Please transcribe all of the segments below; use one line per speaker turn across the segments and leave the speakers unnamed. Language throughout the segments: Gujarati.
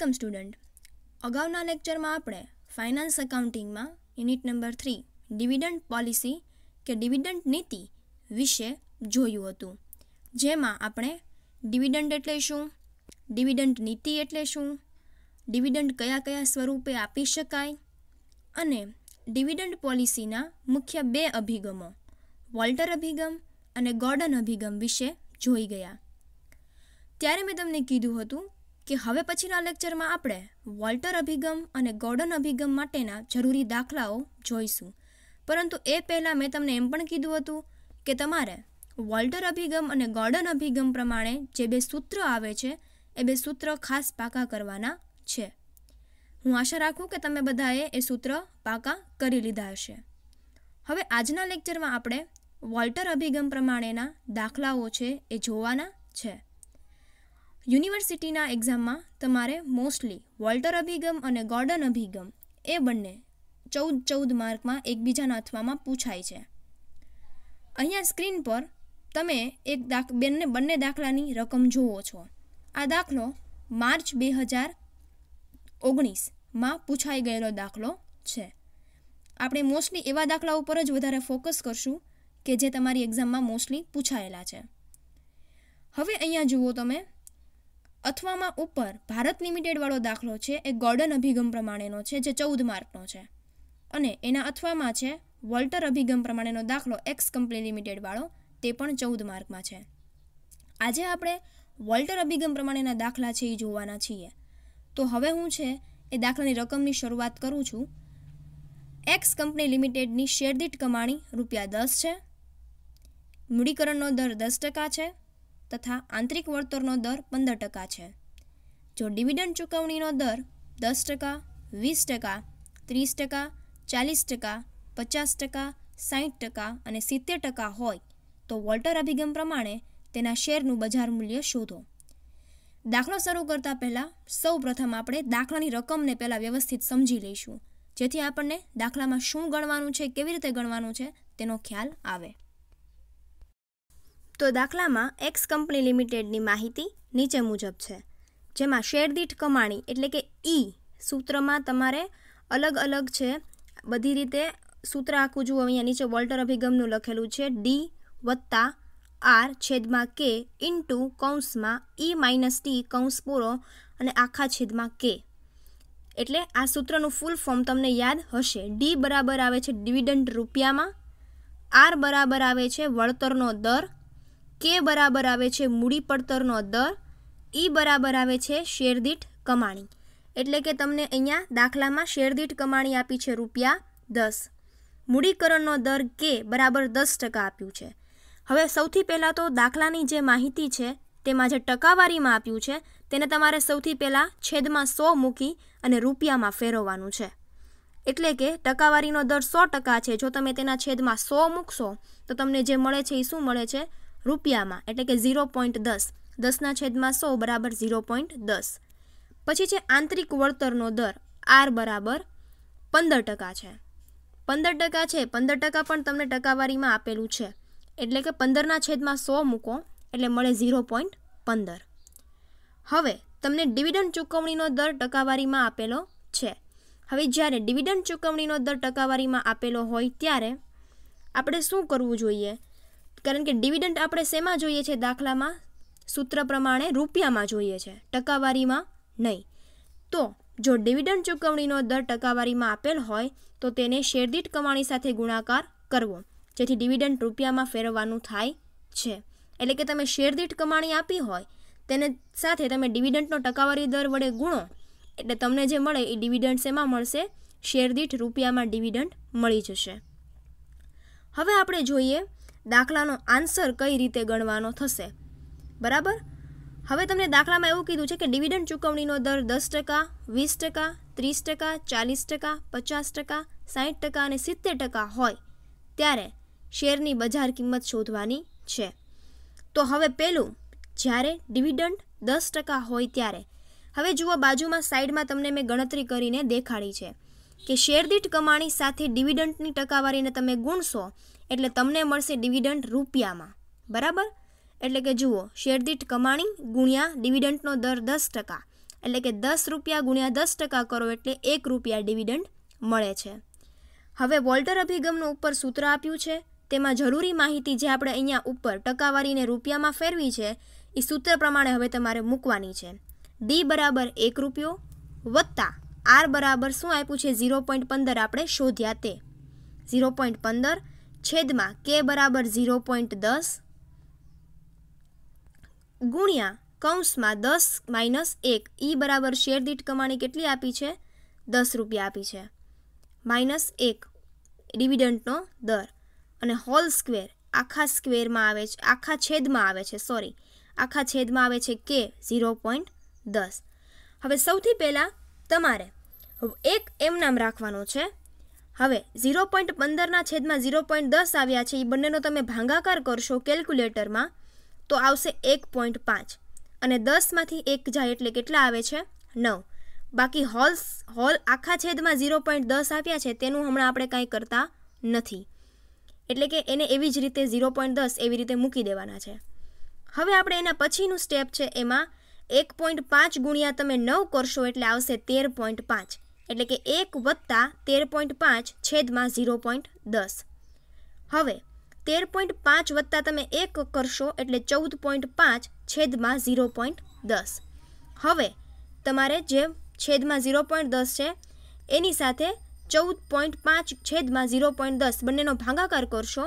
વેલકમ સ્ટુડન્ટ અગાઉના લેક્ચરમાં આપણે ફાઇનાન્સ એકાઉન્ટિંગમાં unit number three dividend policy કે ડિવિડન્ડ નીતિ વિશે જોયું હતું જેમાં આપણે ડિવિડન્ડ એટલે શું ડિવિડન્ડ નીતિ એટલે શું ડિવિડન્ડ કયા કયા સ્વરૂપે આપી શકાય અને ડિવિડન્ડ પોલિસીના મુખ્ય બે અભિગમો વોલ્ટર અભિગમ અને ગોર્ડન અભિગમ વિશે જોઈ ગયા ત્યારે મેં તમને કીધું હતું કે હવે પછીના લેક્ચરમાં આપણે વોલ્ટર અભિગમ અને ગોર્ડન અભિગમ માટેના જરૂરી દાખલાઓ જોઈશું પરંતુ એ પહેલાં મેં તમને એમ પણ કીધું હતું કે તમારે વોલ્ટર અભિગમ અને ગોર્ડન અભિગમ પ્રમાણે જે બે સૂત્ર આવે છે એ બે સૂત્ર ખાસ પાકા કરવાના છે હું આશા રાખું કે તમે બધાએ એ સૂત્ર પાકા કરી લીધા હશે હવે આજના લેક્ચરમાં આપણે વોલ્ટર અભિગમ પ્રમાણેના દાખલાઓ છે એ જોવાના છે યુનિવર્સિટીના એક્ઝામમાં તમારે મોસ્ટલી વોલ્ટર અભિગમ અને ગોર્ડન અભિગમ એ બંને ચૌદ ચૌદ માર્કમાં એકબીજાના અથવામાં પૂછાય છે અહીંયા સ્ક્રીન પર તમે એક દાખ બંને બંને દાખલાની રકમ જુઓ છો આ દાખલો માર્ચ બે હજાર ઓગણીસમાં પૂછાઈ ગયેલો દાખલો છે આપણે મોસ્ટલી એવા દાખલા ઉપર જ વધારે ફોકસ કરશું કે જે તમારી એક્ઝામમાં મોસ્ટલી પૂછાયેલા છે હવે અહીંયા જુઓ તમે અથવામાં ઉપર ભારત લિમિટેડવાળો દાખલો છે એ ગોર્ડન અભિગમ પ્રમાણેનો છે જે ચૌદ માર્કનો છે અને એના અથવામાં છે વોલ્ટર અભિગમ પ્રમાણેનો દાખલો એક્સ કંપની લિમિટેડવાળો તે પણ ચૌદ માર્કમાં છે આજે આપણે વોલ્ટર અભિગમ પ્રમાણેના દાખલા છે એ જોવાના છીએ તો હવે હું છે એ દાખલાની રકમની શરૂઆત કરું છું એક્સ કંપની લિમિટેડની શેરદીઠ કમાણી રૂપિયા દસ છે મૂડીકરણનો દર દસ ટકા છે તથા આંતરિક વળતરનો દર પંદર ટકા છે જો ડિવિડન્ડ ચૂકવણીનો દર દસ ટકા વીસ ટકા ત્રીસ ટકા ચાલીસ ટકા પચાસ ટકા સાહીઠ ટકા અને સિત્તેર ટકા હોય તો વોલ્ટર અભિગમ પ્રમાણે તેના શેરનું બજાર મૂલ્ય શોધો દાખલો શરૂ કરતા પહેલાં સૌ પ્રથમ આપણે દાખલાની રકમને પહેલાં વ્યવસ્થિત સમજી લઈશું જેથી આપણને દાખલામાં શું ગણવાનું છે કેવી રીતે ગણવાનું છે તેનો ખ્યાલ આવે તો દાખલામાં એક્સ કંપની લિમિટેડની માહિતી નીચે મુજબ છે જેમાં શેરદીઠ કમાણી એટલે કે ઈ e સૂત્રમાં તમારે અલગ અલગ છે બધી રીતે સૂત્ર આખું જુઓ અહીંયા નીચે વોલ્ટર અભિગમનું લખેલું છે ડી વત્તા આર છેદમાં કે ઇન્ટુ કૌંસમાં ઈ e માઇનસ ટી કૌંસ પૂરો અને આખા છેદમાં કે એટલે આ સૂત્રનું ફૂલ ફોર્મ તમને યાદ હશે ડી બરાબર આવે છે ડિવિડન્ડ રૂપિયામાં આર બરાબર આવે છે વળતરનો દર કે બરાબર આવે છે મૂડી પડતરનો દર ઈ બરાબર આવે છે શેરદીઠ કમાણી એટલે કે તમને અહીંયા દાખલામાં શેરદીઠ કમાણી આપી છે રૂપિયા દસ મૂડીકરણનો દર કે બરાબર દસ ટકા આપ્યું છે હવે સૌથી પહેલાં તો દાખલાની જે માહિતી છે તેમાં જે ટકાવારીમાં આપ્યું છે તેને તમારે સૌથી પહેલાં છેદમાં સો મૂકી અને રૂપિયામાં ફેરવવાનું છે એટલે કે ટકાવારીનો દર સો ટકા છે જો તમે તેના છેદમાં સો મૂકશો તો તમને જે મળે છે એ શું મળે છે રૂપિયામાં એટલે કે ઝીરો પોઈન્ટ દસ દસના છેદમાં સો બરાબર ઝીરો પોઈન્ટ દસ પછી છે આંતરિક વળતરનો દર આર બરાબર પંદર ટકા છે પંદર ટકા છે પંદર ટકા પણ તમને ટકાવારીમાં આપેલું છે એટલે કે પંદરના છેદમાં સો મૂકો એટલે મળે ઝીરો પોઈન્ટ પંદર હવે તમને ડિવિડન્ડ ચૂકવણીનો દર ટકાવારીમાં આપેલો છે હવે જ્યારે ડિવિડન્ડ ચૂકવણીનો દર ટકાવારીમાં આપેલો હોય ત્યારે આપણે શું કરવું જોઈએ કારણ કે ડિવિડન્ડ આપણે શેમાં જોઈએ છે દાખલામાં સૂત્ર પ્રમાણે રૂપિયામાં જોઈએ છે ટકાવારીમાં નહીં તો જો ડિવિડન્ડ ચૂકવણીનો દર ટકાવારીમાં આપેલ હોય તો તેને શેરદીઠ કમાણી સાથે ગુણાકાર કરવો જેથી ડિવિડન્ડ રૂપિયામાં ફેરવવાનું થાય છે એટલે કે તમે શેરદીઠ કમાણી આપી હોય તેને સાથે તમે ડિવિડન્ડનો ટકાવારી દર વડે ગુણો એટલે તમને જે મળે એ ડિવિડન્ડ શેમાં મળશે શેરદીઠ રૂપિયામાં ડિવિડન્ડ મળી જશે હવે આપણે જોઈએ દાખલાનો આન્સર કઈ રીતે ગણવાનો થશે બરાબર હવે તમને દાખલામાં એવું કીધું છે કે ડિવિડન્ડ ચૂકવણીનો દર દસ ટકા વીસ ટકા ત્રીસ ટકા ચાલીસ ટકા પચાસ ટકા સાહીઠ ટકા અને સિત્તેર ટકા હોય ત્યારે શેરની બજાર કિંમત શોધવાની છે તો હવે પહેલું જ્યારે ડિવિડન્ડ દસ ટકા હોય ત્યારે હવે જુઓ બાજુમાં સાઈડમાં તમને મેં ગણતરી કરીને દેખાડી છે કે શેરદીઠ કમાણી સાથે ડિવિડન્ડની ટકાવારીને તમે ગુણશો એટલે તમને મળશે ડિવિડન્ડ રૂપિયામાં બરાબર એટલે કે જુઓ શેરદીઠ કમાણી ગુણ્યા ડિવિડન્ડનો દર દસ ટકા એટલે કે દસ રૂપિયા ગુણ્યા દસ ટકા કરો એટલે એક રૂપિયા ડિવિડન્ડ મળે છે હવે વોલ્ટર અભિગમનું ઉપર સૂત્ર આપ્યું છે તેમાં જરૂરી માહિતી જે આપણે અહીંયા ઉપર ટકાવારીને રૂપિયામાં ફેરવી છે એ સૂત્ર પ્રમાણે હવે તમારે મૂકવાની છે ડી બરાબર એક રૂપિયો વત્તા આર બરાબર શું આપ્યું છે ઝીરો પોઈન્ટ પંદર આપણે શોધ્યા તે ઝીરો પોઈન્ટ પંદર છેદમાં કે બરાબર ઝીરો પોઈન્ટ દસ ગુણ્યા કૌંસમાં દસ માઇનસ એક ઈ બરાબર શેર દીઠ કમાણી કેટલી આપી છે દસ રૂપિયા આપી છે માઇનસ એક ડિવિડન્ટનો દર અને હોલ સ્ક્વેર આખા સ્ક્વેરમાં આવે છે આખા છેદમાં આવે છે સોરી આખા છેદમાં આવે છે કે ઝીરો પોઈન્ટ દસ હવે સૌથી પહેલાં તમારે એક એમ નામ રાખવાનો છે હવે ઝીરો પોઈન્ટ પંદરના છેદમાં ઝીરો પોઈન્ટ દસ આવ્યા છે એ બંનેનો તમે ભાંગાકાર કરશો કેલ્ક્યુલેટરમાં તો આવશે એક પોઈન્ટ પાંચ અને દસમાંથી એક જાય એટલે કેટલા આવે છે નવ બાકી હોલ્સ હોલ આખા છેદમાં ઝીરો પોઈન્ટ દસ આવ્યા છે તેનું હમણાં આપણે કાંઈ કરતા નથી એટલે કે એને એવી જ રીતે ઝીરો પોઈન્ટ દસ એવી રીતે મૂકી દેવાના છે હવે આપણે એના પછીનું સ્ટેપ છે એમાં એક પોઈન્ટ પાંચ ગુણ્યા તમે નવ કરશો એટલે આવશે તેર પોઈન્ટ પાંચ એટલે કે એક વત્તા તેર પોઈન્ટ પાંચ છેદમાં ઝીરો પોઈન્ટ દસ હવે તેર પોઈન્ટ પાંચ વત્તા તમે એક કરશો એટલે ચૌદ પોઈન્ટ પાંચ છેદમાં ઝીરો પોઈન્ટ દસ હવે તમારે જે છેદમાં ઝીરો પોઈન્ટ દસ છે એની સાથે ચૌદ પોઈન્ટ પાંચ છેદમાં ઝીરો પોઈન્ટ દસ બંનેનો ભાગાકાર કરશો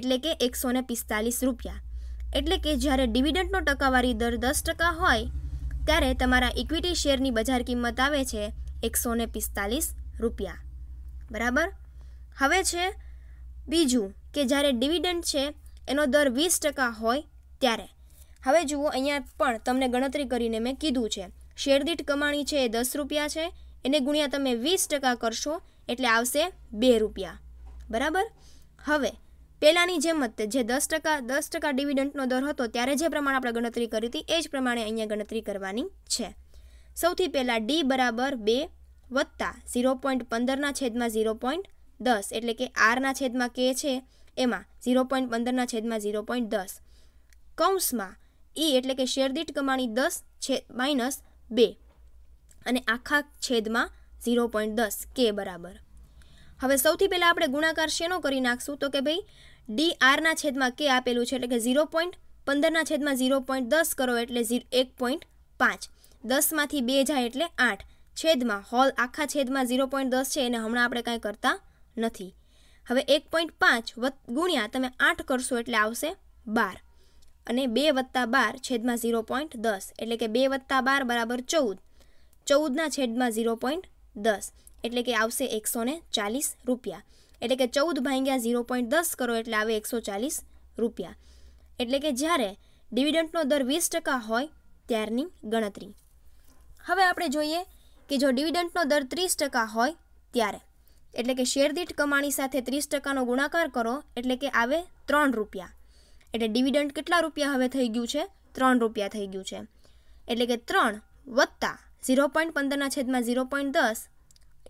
એટલે કે એકસો પિસ્તાલીસ રૂપિયા એટલે કે જ્યારે ડિવિડન્ટનો ટકાવારી દર દસ ટકા હોય ત્યારે તમારા ઇક્વિટી શેરની બજાર કિંમત આવે છે એકસો ને પિસ્તાલીસ રૂપિયા બરાબર હવે છે બીજું કે જ્યારે ડિવિડન્ડ છે એનો દર વીસ ટકા હોય ત્યારે હવે જુઓ અહીંયા પણ તમને ગણતરી કરીને મેં કીધું છે શેરદીઠ કમાણી છે એ દસ રૂપિયા છે એને ગુણ્યા તમે વીસ ટકા કરશો એટલે આવશે બે રૂપિયા બરાબર હવે પહેલાંની જેમ જ જે દસ ટકા દસ ટકા ડિવિડન્ટનો દર હતો ત્યારે જે પ્રમાણે આપણે ગણતરી કરી હતી એ જ પ્રમાણે અહીંયા ગણતરી કરવાની છે સૌથી પહેલાં ડી બરાબર બે વત્તા ઝીરો પોઈન્ટ પંદરના છેદમાં ઝીરો પોઈન્ટ દસ એટલે કે આરના છેદમાં કે છે એમાં ઝીરો પોઈન્ટ પંદરના છેદમાં ઝીરો પોઈન્ટ દસ કૌંસમાં ઈ એટલે કે શેરદીઠ કમાણી દસ છે માઇનસ બે અને આખા છેદમાં ઝીરો પોઈન્ટ દસ કે બરાબર હવે સૌથી પહેલાં આપણે ગુણાકાર શેનો કરી નાખશું તો કે ભાઈ ડી આરના છેદમાં કે આપેલું છે એટલે કે ઝીરો પોઈન્ટ પંદરના છેદમાં ઝીરો પોઈન્ટ દસ કરો એટલે ઝીરો એક પોઈન્ટ પાંચ દસમાંથી બે જાય એટલે આઠ છેદમાં હોલ આખા છેદમાં ઝીરો પોઈન્ટ દસ છે એને હમણાં આપણે કાંઈ કરતા નથી હવે એક પોઈન્ટ પાંચ ગુણ્યા તમે આઠ કરશો એટલે આવશે બાર અને બે વત્તા બાર છેદમાં ઝીરો પોઈન્ટ દસ એટલે કે બે વત્તા બાર બરાબર ચૌદ ચૌદના છેદમાં ઝીરો પોઈન્ટ દસ એટલે કે આવશે એકસો ચાલીસ રૂપિયા એટલે કે ચૌદ ભાંગ્યા ઝીરો પોઈન્ટ દસ કરો એટલે આવે એકસો ચાલીસ રૂપિયા એટલે કે જ્યારે ડિવિડન્ટનો દર વીસ ટકા હોય ત્યારની ગણતરી હવે આપણે જોઈએ કે જો ડિવિડન્ટનો દર ત્રીસ ટકા હોય ત્યારે એટલે કે શેર દીઠ કમાણી સાથે ત્રીસ ટકાનો ગુણાકાર કરો એટલે કે આવે ત્રણ રૂપિયા એટલે ડિવિડન્ટ કેટલા રૂપિયા હવે થઈ ગયું છે ત્રણ રૂપિયા થઈ ગયું છે એટલે કે ત્રણ વત્તા ઝીરો પોઈન્ટ પંદરના છેદમાં ઝીરો પોઈન્ટ દસ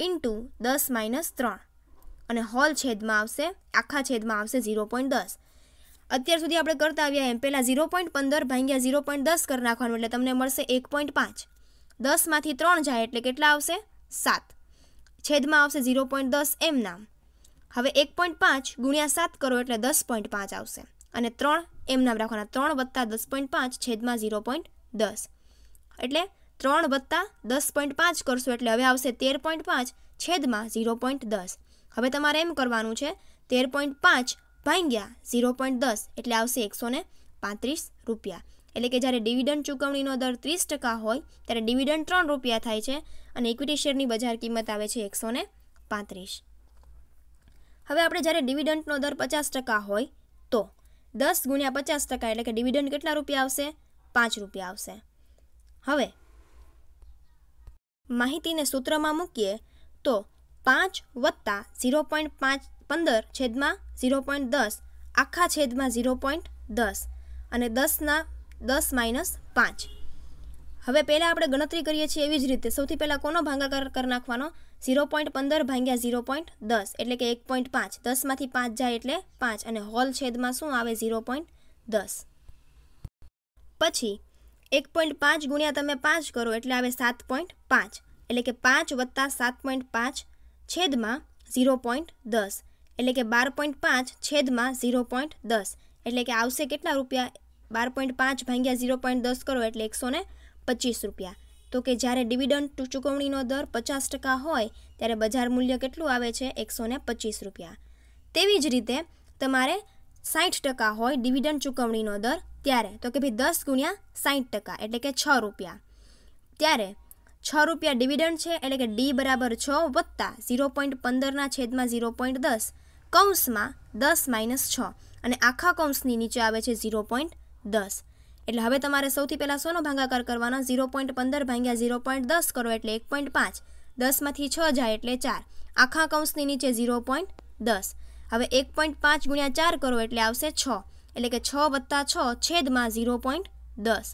ઇન્ટુ દસ માઇનસ ત્રણ અને હોલ છેદમાં આવશે આખા છેદમાં આવશે ઝીરો પોઈન્ટ દસ અત્યાર સુધી આપણે કરતા આવ્યા એમ પહેલાં ઝીરો પોઈન્ટ પંદર ભાંગ્યા ઝીરો પોઈન્ટ દસ કરી નાખવાનું એટલે તમને મળશે એક પોઈન્ટ પાંચ દસમાંથી ત્રણ જાય એટલે કેટલા આવશે સાત છેદમાં આવશે ઝીરો પોઈન્ટ દસ એમ નામ હવે એક પોઈન્ટ પાંચ ગુણ્યા સાત કરો એટલે દસ પોઈન્ટ પાંચ આવશે અને ત્રણ એમ નામ રાખવાના ત્રણ વત્તા દસ પોઈન્ટ પાંચ છેદમાં ઝીરો પોઈન્ટ દસ એટલે ત્રણ વત્તા દસ પોઈન્ટ પાંચ કરશો એટલે હવે આવશે તેર પોઈન્ટ પાંચ છેદમાં ઝીરો પોઈન્ટ દસ હવે તમારે એમ કરવાનું છે તેર પોઈન્ટ પાંચ ભાંગ્યા ઝીરો પોઈન્ટ દસ એટલે આવશે એકસો પાંત્રીસ રૂપિયા એટલે કે જ્યારે ડિવિડન્ડ ચૂકવણીનો દર ત્રીસ ટકા હોય ત્યારે ડિવિડન્ડ ત્રણ રૂપિયા થાય છે અને ઇક્વિટી શેરની બજાર કિંમત આવે છે એકસો ને પાંત્રીસ હવે આપણે જ્યારે ડિવિડન્ડનો દર પચાસ ટકા હોય તો દસ ગુણ્યા પચાસ ટકા એટલે કે ડિવિડન્ડ કેટલા રૂપિયા આવશે પાંચ રૂપિયા આવશે હવે માહિતીને સૂત્રમાં મૂકીએ તો પાંચ વત્તા ઝીરો પોઈન્ટ પાંચ પંદર છેદમાં ઝીરો પોઈન્ટ દસ આખા છેદમાં ઝીરો પોઈન્ટ દસ અને દસના દસ માઇનસ પાંચ હવે પહેલાં આપણે ગણતરી કરીએ છીએ એવી જ રીતે સૌથી પહેલાં કોનો ભાંગાકાર કરી નાખવાનો ઝીરો પોઈન્ટ પંદર ભાંગ્યા ઝીરો પોઈન્ટ દસ એટલે કે એક પોઈન્ટ પાંચ દસમાંથી પાંચ જાય એટલે પાંચ અને હોલ છેદમાં શું આવે ઝીરો પોઈન્ટ દસ પછી એક પોઈન્ટ પાંચ ગુણ્યા તમે પાંચ કરો એટલે આવે સાત પોઈન્ટ પાંચ એટલે કે પાંચ વત્તા સાત પોઈન્ટ પાંચ છેદમાં ઝીરો પોઈન્ટ દસ એટલે કે બાર પોઈન્ટ પાંચ છેદમાં ઝીરો પોઈન્ટ દસ એટલે કે આવશે કેટલા રૂપિયા બાર પોઈન્ટ પાંચ ભાગ્યા ઝીરો પોઈન્ટ દસ કરો એટલે એકસો પચીસ રૂપિયા તો કે જ્યારે ડિવિડન્ડ ચૂકવણીનો દર પચાસ ટકા હોય ત્યારે બજાર મૂલ્ય કેટલું આવે છે એકસો ને પચીસ રૂપિયા તેવી જ રીતે તમારે સાઠ ટકા હોય ડિવિડન્ડ ચૂકવણીનો દર ત્યારે તો કે ભાઈ દસ ગુણ્યા સાઠ ટકા એટલે કે છ રૂપિયા ત્યારે છ રૂપિયા ડિવિડન્ડ છે એટલે કે ડી બરાબર છ વત્તા ઝીરો પોઈન્ટ પંદરના છેદમાં ઝીરો પોઈન્ટ દસ કૌંસમાં દસ માઇનસ છ અને આખા કૌંસની નીચે આવે છે ઝીરો પોઈન્ટ દસ એટલે હવે તમારે સૌથી પહેલાં સોનો ભાગાકાર કરવાનો ઝીરો પોઈન્ટ પંદર ભાંગ્યા ઝીરો પોઈન્ટ દસ કરો એટલે એક પોઈન્ટ પાંચ દસમાંથી છ જાય એટલે ચાર આખા કૌંસની નીચે ઝીરો પોઈન્ટ દસ હવે એક પોઈન્ટ પાંચ ગુણ્યા ચાર કરો એટલે આવશે છ એટલે કે છ વત્તા છ છેદમાં ઝીરો પોઈન્ટ દસ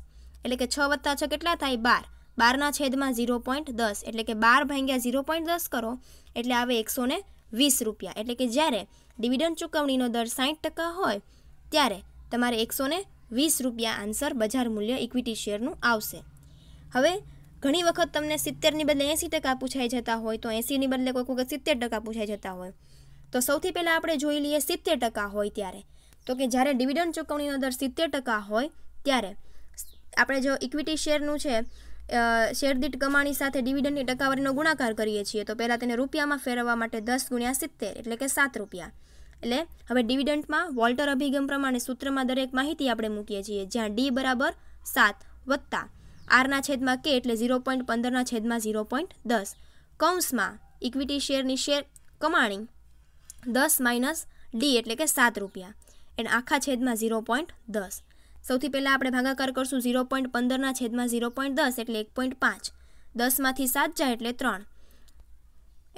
એટલે કે છ વત્તા છ કેટલા થાય બાર બારના છેદમાં ઝીરો પોઈન્ટ દસ એટલે કે બાર ભાંગ્યા ઝીરો પોઈન્ટ દસ કરો એટલે આવે એકસો ને વીસ રૂપિયા એટલે કે જ્યારે ડિવિડન્ડ ચૂકવણીનો દર સાઠ ટકા હોય ત્યારે તમારે એકસો ને વીસ રૂપિયા આન્સર બજાર મૂલ્ય ઇક્વિટી શેરનું આવશે હવે ઘણી વખત તમને સિત્તેરની બદલે એંસી ટકા પૂછાઈ જતા હોય તો એંસીની બદલે કોઈક વખત સિત્તેર ટકા પૂછાઈ જતા હોય તો સૌથી પહેલાં આપણે જોઈ લઈએ સિત્તેર ટકા હોય ત્યારે તો કે જ્યારે ડિવિડન્ડ ચૂકવણીનો દર સિત્તેર ટકા હોય ત્યારે આપણે જો ઇક્વિટી શેરનું છે શેર દીઠ કમાણી સાથે ડિવિડન્ડની ટકાવારીનો ગુણાકાર કરીએ છીએ તો પહેલાં તેને રૂપિયામાં ફેરવવા માટે દસ ગુણ્યા સિત્તેર એટલે કે સાત રૂપિયા એટલે હવે ડિવિડન્ટમાં વોલ્ટર અભિગમ પ્રમાણે સૂત્રમાં દરેક માહિતી આપણે મૂકીએ છીએ જ્યાં ડી બરાબર સાત વત્તા આરના છેદમાં કે એટલે ઝીરો પોઈન્ટ પંદરના છેદમાં ઝીરો પોઈન્ટ દસ કૌંસમાં ઇક્વિટી શેરની શેર કમાણી દસ માઇનસ ડી એટલે કે સાત રૂપિયા એના આખા છેદમાં ઝીરો પોઈન્ટ દસ સૌથી પહેલાં આપણે ભાગાકાર કરશું ઝીરો પોઈન્ટ પંદરના છેદમાં ઝીરો પોઈન્ટ દસ એટલે એક પોઈન્ટ પાંચ દસમાંથી સાત જાય એટલે ત્રણ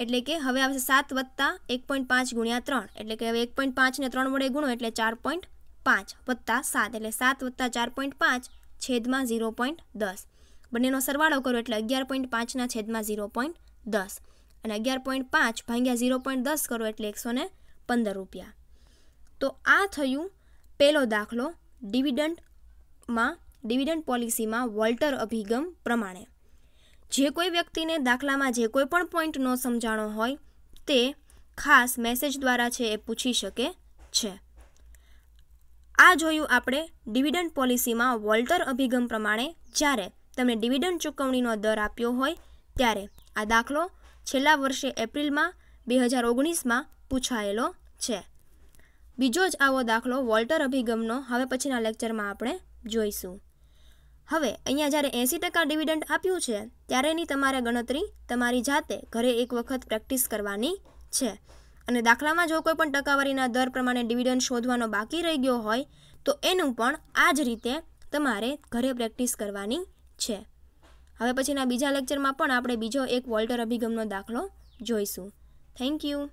એટલે કે હવે આવશે સાત વત્તા એક પોઈન્ટ પાંચ ગુણ્યા ત્રણ એટલે કે હવે એક પોઈન્ટ પાંચને ત્રણ વડે ગુણો એટલે ચાર પોઈન્ટ પાંચ વત્તા સાત એટલે સાત વત્તા ચાર પોઈન્ટ પાંચ છેદમાં ઝીરો પોઈન્ટ દસ બંનેનો સરવાળો કરો એટલે અગિયાર પોઈન્ટ પાંચના છેદમાં ઝીરો પોઈન્ટ દસ અને અગિયાર પોઈન્ટ પાંચ ભાંગ્યા ઝીરો પોઈન્ટ દસ કરો એટલે એકસો ને પંદર રૂપિયા તો આ થયું પહેલો દાખલો ડિવિડન્ટમાં ડિવિડન્ટ પોલિસીમાં વોલ્ટર અભિગમ પ્રમાણે જે કોઈ વ્યક્તિને દાખલામાં જે કોઈ પણ પોઈન્ટ ન સમજાણો હોય તે ખાસ મેસેજ દ્વારા છે એ પૂછી શકે છે આ જોયું આપણે ડિવિડન્ડ પોલિસીમાં વોલ્ટર અભિગમ પ્રમાણે જ્યારે તમને ડિવિડન્ડ ચૂકવણીનો દર આપ્યો હોય ત્યારે આ દાખલો છેલ્લા વર્ષે એપ્રિલમાં બે હજાર ઓગણીસમાં પૂછાયેલો છે બીજો જ આવો દાખલો વોલ્ટર અભિગમનો હવે પછીના લેક્ચરમાં આપણે જોઈશું હવે અહીંયા જ્યારે એંસી ટકા ડિવિડન્ડ આપ્યું છે ત્યારેની તમારે ગણતરી તમારી જાતે ઘરે એક વખત પ્રેક્ટિસ કરવાની છે અને દાખલામાં જો કોઈ પણ ટકાવારીના દર પ્રમાણે ડિવિડન્ડ શોધવાનો બાકી રહી ગયો હોય તો એનું પણ આ જ રીતે તમારે ઘરે પ્રેક્ટિસ કરવાની છે હવે પછીના બીજા લેક્ચરમાં પણ આપણે બીજો એક વોલ્ટર અભિગમનો દાખલો જોઈશું થેન્ક યુ